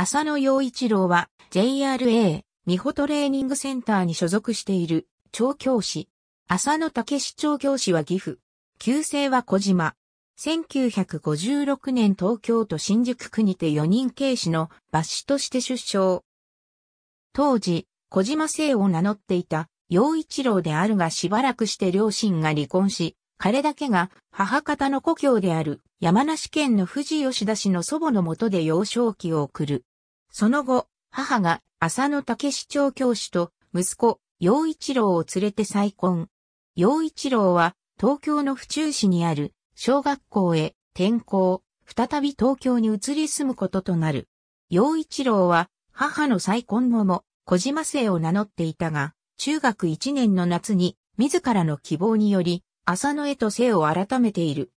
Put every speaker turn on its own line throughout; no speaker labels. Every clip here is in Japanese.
浅野陽一郎は JRA 美穂トレーニングセンターに所属している調教師。浅野武史調教師は岐阜。旧姓は小島。1956年東京都新宿区にて4人警視の抜師として出生。当時、小島姓を名乗っていた陽一郎であるがしばらくして両親が離婚し、彼だけが母方の故郷である山梨県の富士吉田市の祖母のもとで幼少期を送る。その後、母が浅野武市長教師と息子、陽一郎を連れて再婚。陽一郎は東京の府中市にある小学校へ転校、再び東京に移り住むこととなる。陽一郎は母の再婚後も小島姓を名乗っていたが、中学1年の夏に自らの希望により浅野へと姓を改めている。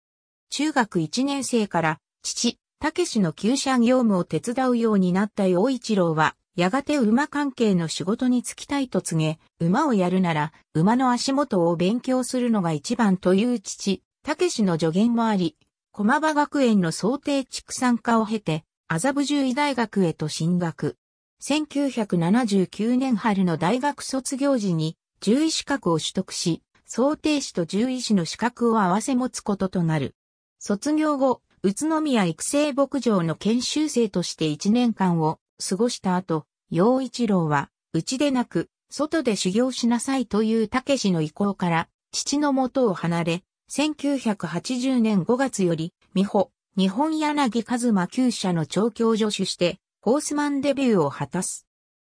中学1年生から父、たけしの旧車業務を手伝うようになった洋一郎は、やがて馬関係の仕事に就きたいと告げ、馬をやるなら、馬の足元を勉強するのが一番という父、たけしの助言もあり、駒場学園の想定畜産化を経て、麻布獣医大学へと進学。1979年春の大学卒業時に、獣医資格を取得し、想定士と獣医師の資格を合わせ持つこととなる。卒業後、宇都宮育成牧場の研修生として1年間を過ごした後、陽一郎は、うちでなく、外で修行しなさいという武氏の意向から、父の元を離れ、1980年5月より、美穂、日本柳和馬厩舎の調教助手して、ホースマンデビューを果たす。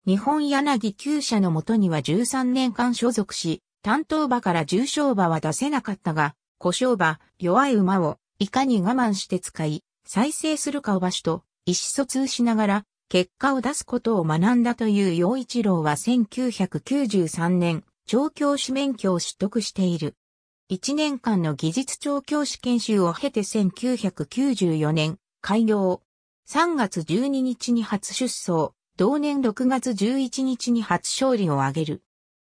日本柳厩舎の元には13年間所属し、担当馬から重賞馬は出せなかったが、故障馬、弱い馬をいかに我慢して使い、再生するかを場所と意思疎通しながら結果を出すことを学んだという陽一郎は1993年、調教師免許を取得している。1年間の技術調教師研修を経て1994年、開業。3月12日に初出走、同年6月11日に初勝利を挙げる。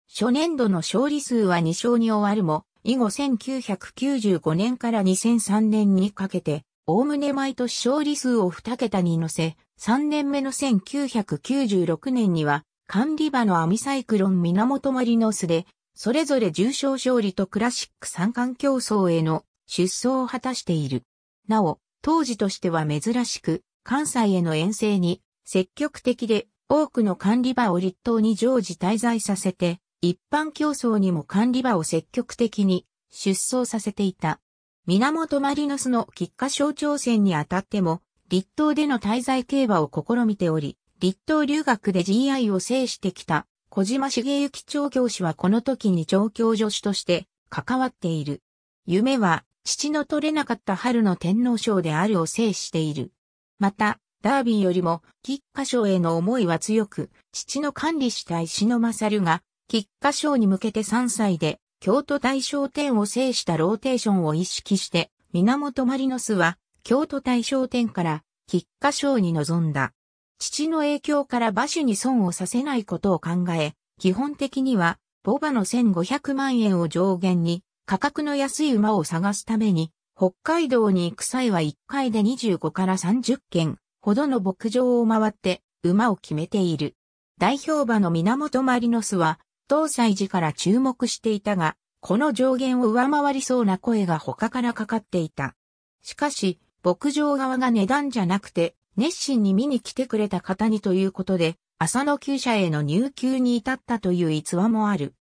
初年度の勝利数は2勝に終わるも、以後1995年から2003年にかけて、おおむね毎年勝利数を2桁に乗せ、3年目の1996年には、管理場のアミサイクロン源マリノスで、それぞれ重賞勝利とクラシック三冠競争への出走を果たしている。なお、当時としては珍しく、関西への遠征に積極的で多くの管理場を立党に常時滞在させて、一般競争にも管理場を積極的に出走させていた。源マリノスの菊花賞挑戦にあたっても、立東での滞在競馬を試みており、立東留学で GI を制してきた小島茂之調教師はこの時に調教助手として関わっている。夢は父の取れなかった春の天皇賞であるを制している。また、ダービーよりも、菊花賞への思いは強く、父の管理した石野勝が、菊花賞に向けて3歳で、京都大賞典を制したローテーションを意識して、源マリノスは、京都大賞典から、菊花賞に臨んだ。父の影響から馬主に損をさせないことを考え、基本的には、ボバの1500万円を上限に、価格の安い馬を探すために、北海道に行く際は1回で25から30件ほどの牧場を回って馬を決めている。代表馬の源マリノスは東祭寺から注目していたが、この上限を上回りそうな声が他からかかっていた。しかし、牧場側が値段じゃなくて、熱心に見に来てくれた方にということで、浅野厩舎への入給に至ったという逸話もある。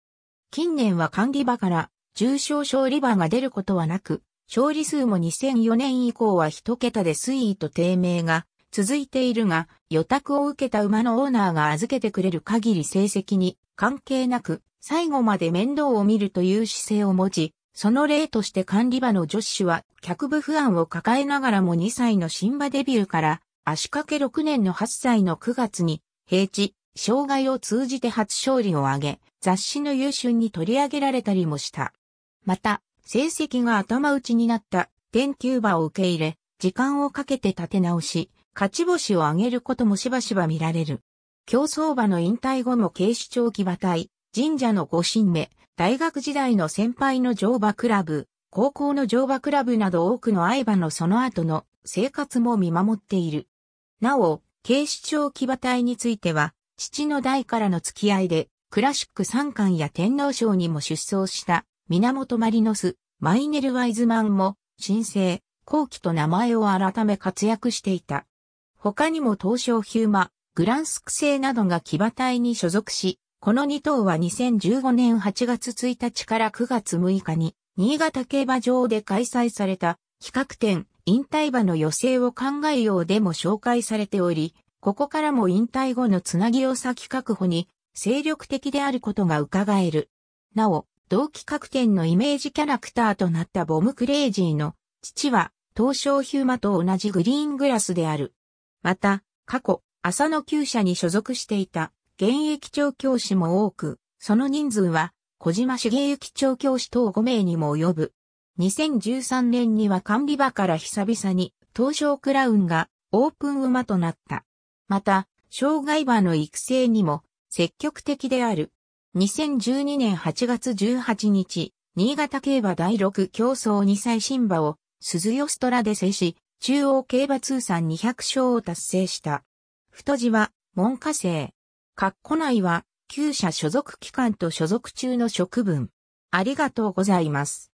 近年は管理場から重症勝利場が出ることはなく、勝利数も2004年以降は一桁で推移と低迷が続いているが、予託を受けた馬のオーナーが預けてくれる限り成績に関係なく、最後まで面倒を見るという姿勢を持ち、その例として管理馬のジョッシュは、脚部不安を抱えながらも2歳の新馬デビューから、足掛け6年の8歳の9月に、平地、障害を通じて初勝利を挙げ、雑誌の優秀に取り上げられたりもした。また、成績が頭打ちになった、天球馬を受け入れ、時間をかけて立て直し、勝ち星を挙げることもしばしば見られる。競走馬の引退後も警視庁騎馬隊、神社の御神目、大学時代の先輩の乗馬クラブ、高校の乗馬クラブなど多くの愛馬のその後の生活も見守っている。なお、警視庁騎馬隊については、父の代からの付き合いで、クラシック三冠や天皇賞にも出走した源マリノス、マイネル・ワイズマンも、新生、後期と名前を改め活躍していた。他にも東証ヒューマ、グランスク製などが騎馬隊に所属し、この2頭は2015年8月1日から9月6日に、新潟競馬場で開催された企画展、引退馬の予定を考えようでも紹介されており、ここからも引退後のつなぎを先確保に、精力的であることが伺える。なお、同期画展のイメージキャラクターとなったボムクレイジーの父は、東証ヒューマと同じグリーングラスである。また、過去、朝の旧社に所属していた現役長教師も多く、その人数は小島茂之長教師等5名にも及ぶ。2013年には管理場から久々に東証クラウンがオープン馬となった。また、障害馬の育成にも積極的である。2012年8月18日、新潟競馬第6競争2歳新馬を鈴よストラで制し、中央競馬通算200勝を達成した。太字は、門下生。括弧内は、旧社所属機関と所属中の職分。ありがとうございます。